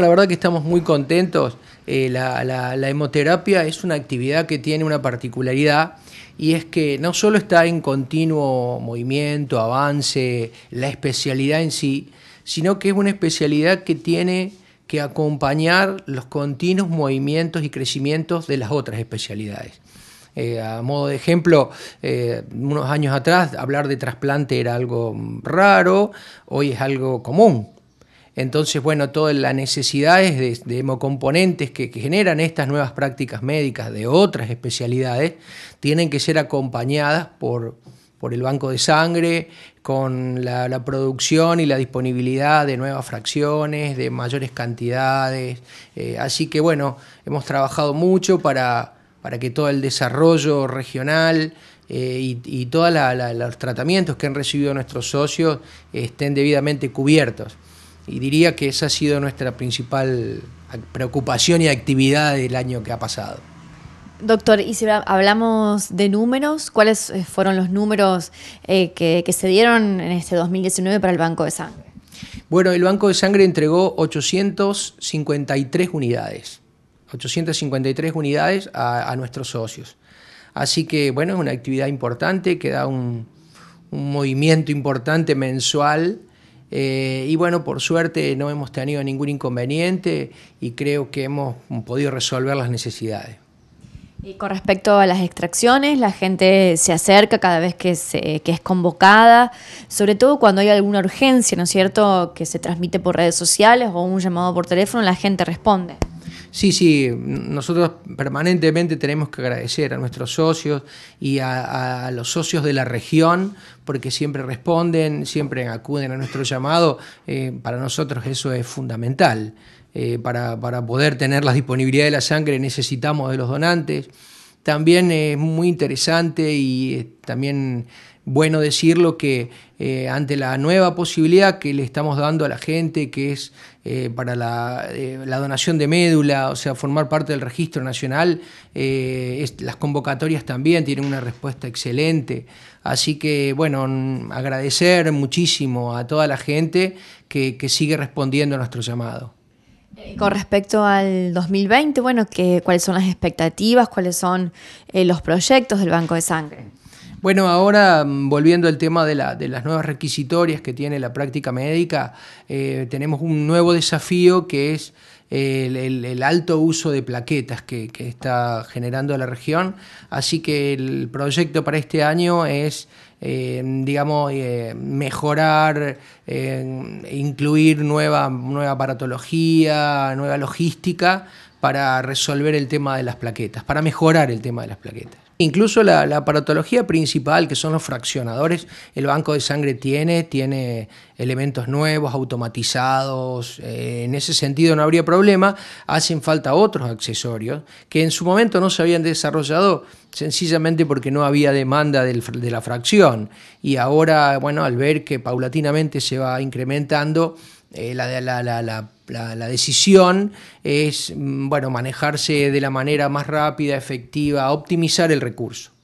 la verdad que estamos muy contentos. Eh, la, hemoterapia es una actividad que tiene una particularidad y es que no solo está en continuo movimiento, avance, la especialidad en sí, sino que es una especialidad que tiene que acompañar los continuos movimientos y crecimientos de las otras especialidades. Eh, a modo de ejemplo, eh, unos años atrás hablar de trasplante era algo raro, hoy es algo común. Entonces, bueno, todas las necesidades de, hemocomponentes que, generan estas nuevas prácticas médicas de otras especialidades tienen que ser acompañadas por, el banco de sangre, con la, producción y la disponibilidad de nuevas fracciones, de mayores cantidades. Eh, así que, bueno, hemos trabajado mucho para, que todo el desarrollo regional, eh, y, y todos los tratamientos que han recibido nuestros socios estén debidamente cubiertos. Y diría que esa ha sido nuestra principal preocupación y actividad del año que ha pasado. Doctor, y si hablamos de números, ¿cuáles eh, fueron los números eh, que, se dieron en este 2019 para el Banco de Sangre? Bueno, el Banco de Sangre entregó 853 unidades, 853 unidades a, nuestros socios. Así que, bueno, es una actividad importante que da un, un movimiento importante mensual eh, y bueno, por suerte no hemos tenido ningún inconveniente y creo que hemos podido resolver las necesidades. Y con respecto a las extracciones, la gente se acerca cada vez que, se, que es convocada, sobre todo cuando hay alguna urgencia, ¿no es cierto?, que se transmite por redes sociales o un llamado por teléfono, la gente responde. Sí, sí, nosotros permanentemente tenemos que agradecer a nuestros socios y a, los socios de la región porque siempre responden, siempre acuden a nuestro llamado. Eh, para nosotros eso es fundamental. Eh, para, para poder tener la disponibilidad de la sangre necesitamos de los donantes. También es muy interesante y también bueno decirlo que eh, ante la nueva posibilidad que le estamos dando a la gente, que es eh, para eh, la, donación de médula, o sea, formar parte del registro nacional, las convocatorias también tienen una respuesta excelente. Así que, bueno, agradecer muchísimo a toda la gente que, que sigue respondiendo a nuestro llamado. Eh, con respecto al 2020, bueno, ¿cuáles son las expectativas? ¿Cuáles son eh, los proyectos del Banco de Sangre? Bueno, ahora mm, volviendo al tema de, las nuevas requisitorias que tiene la práctica médica, eh, tenemos un nuevo desafío que es el, alto uso de plaquetas que, está generando la región. Así que el proyecto para este año es, eh, digamos, eh, mejorar, eh, incluir nueva, nueva aparatología, nueva logística para resolver el tema de las plaquetas, para mejorar el tema de las plaquetas. Incluso la, la aparatología principal, que son los fraccionadores, el banco de sangre tiene, tiene elementos nuevos, automatizados, eh, en ese sentido no habría problema, hacen falta otros accesorios que en su momento no se habían desarrollado sencillamente porque no había demanda de la fracción. Y ahora, bueno, al ver que paulatinamente se va incrementando, eh, la, la, decisión es, mm, bueno, manejarse de la manera más rápida, efectiva, optimizar el recurso.